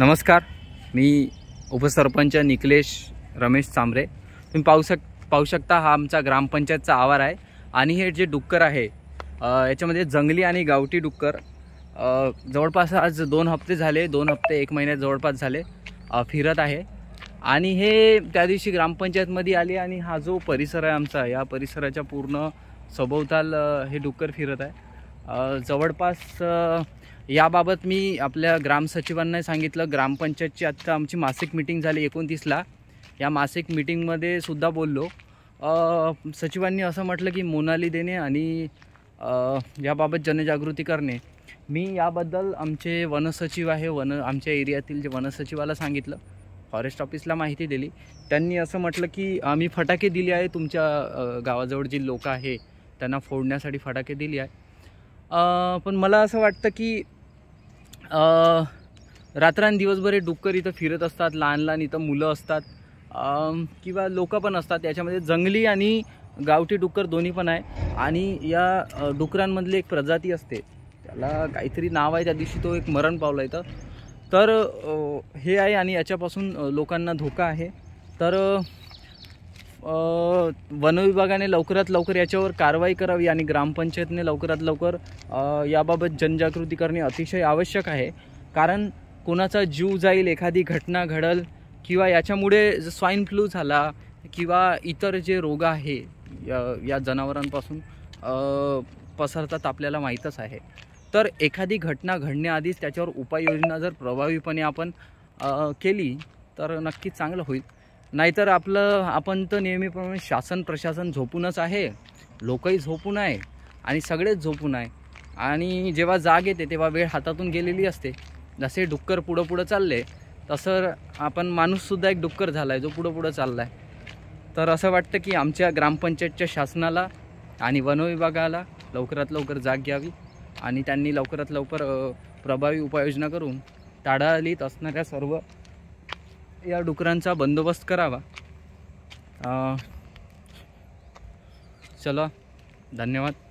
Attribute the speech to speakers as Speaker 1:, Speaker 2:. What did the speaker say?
Speaker 1: नमस्कार मी उपसरपंच निकलेश रमेश चांबरे तुम्ही पाहू शक पाहू शकता हा आमचा ग्रामपंचायतचा आवार आहे आणि हे जे डुक्कर आहे याच्यामध्ये जंगली आणि गावठी डुक्कर जवळपास आज दोन हप्ते झाले दोन हप्ते एक महिन्यात जवळपास झाले फिरत आहे आणि हे त्या दिवशी ग्रामपंचायतमध्ये आले आणि हा जो परिसर आहे आमचा या परिसराच्या पूर्ण सभोवताल हे डुक्कर फिरत आहे जवळपास याबाबत मी आपल्या ग्रामसचिवांना सांगितलं ग्रामपंचायतची आत्ता आमची मासिक मिटिंग झाली एकोणतीसला या मासिक मिटिंगमध्ये सुद्धा बोललो सचिवांनी असं म्हटलं की मोनाली देणे आणि याबाबत जनजागृती करणे मी याबद्दल आमचे वनसचिव आहे वन आमच्या एरियातील जे वनसचिवाला सांगितलं फॉरेस्ट ऑफिसला माहिती दिली त्यांनी असं म्हटलं की आम्ही फटाके दिले आहे तुमच्या गावाजवळ जी लोकं आहे त्यांना फोडण्यासाठी फटाके दिली आहे पण मला असं वाटतं की दिवसभर हे डुक्कर इथं फिरत असतात लहान लहान इथं मुलं असतात किंवा लोकं पण असतात याच्यामध्ये जंगली आणि गावठी डुक्कर दोन्ही पण आहे आणि या डुकरांमधली एक प्रजाती असते त्याला काहीतरी नाव आहे त्या दिवशी तो एक मरण पावला इथं तर हे आहे आणि याच्यापासून लोकांना धोका आहे तर वनविभागाने लवकरात लवकर याच्यावर कारवाई करावी आणि ग्रामपंचायतने लवकरात लवकर याबाबत जनजागृती करणे अतिशय आवश्यक आहे कारण कोणाचा जीव जाईल एखादी घटना घडल किंवा याच्यामुळे स्वाईन फ्लू झाला किंवा इतर जे रोग आहे या, या जनावरांपासून पसरतात आपल्याला माहीतच आहे तर एखादी घटना घडण्याआधीच त्याच्यावर उपाययोजना जर प्रभावीपणे आपण केली तर नक्कीच चांगलं होईल नाहीतर आपलं आपण तर नेहमीप्रमाणे शासन प्रशासन झोपूनच आहे लोकही झोपून आहे आणि सगळेच झोपून आहे आणि जेव्हा जाग येते तेव्हा वेळ हातातून गेलेली असते जसे डुक्कर पुढं पुढं चालले तसं आपण माणूससुद्धा एक डुक्कर झाला आहे जो पुढं पुढं चालला आहे तर असं वाटतं की आमच्या ग्रामपंचायतच्या शासनाला आणि वनविभागाला लवकरात लवकर जाग घ्यावी आणि त्यांनी लवकरात लवकर प्रभावी उपाययोजना करून ताडालीत असणाऱ्या सर्व या डुकरांचा बंदोबस्त करावा चला धन्यवाद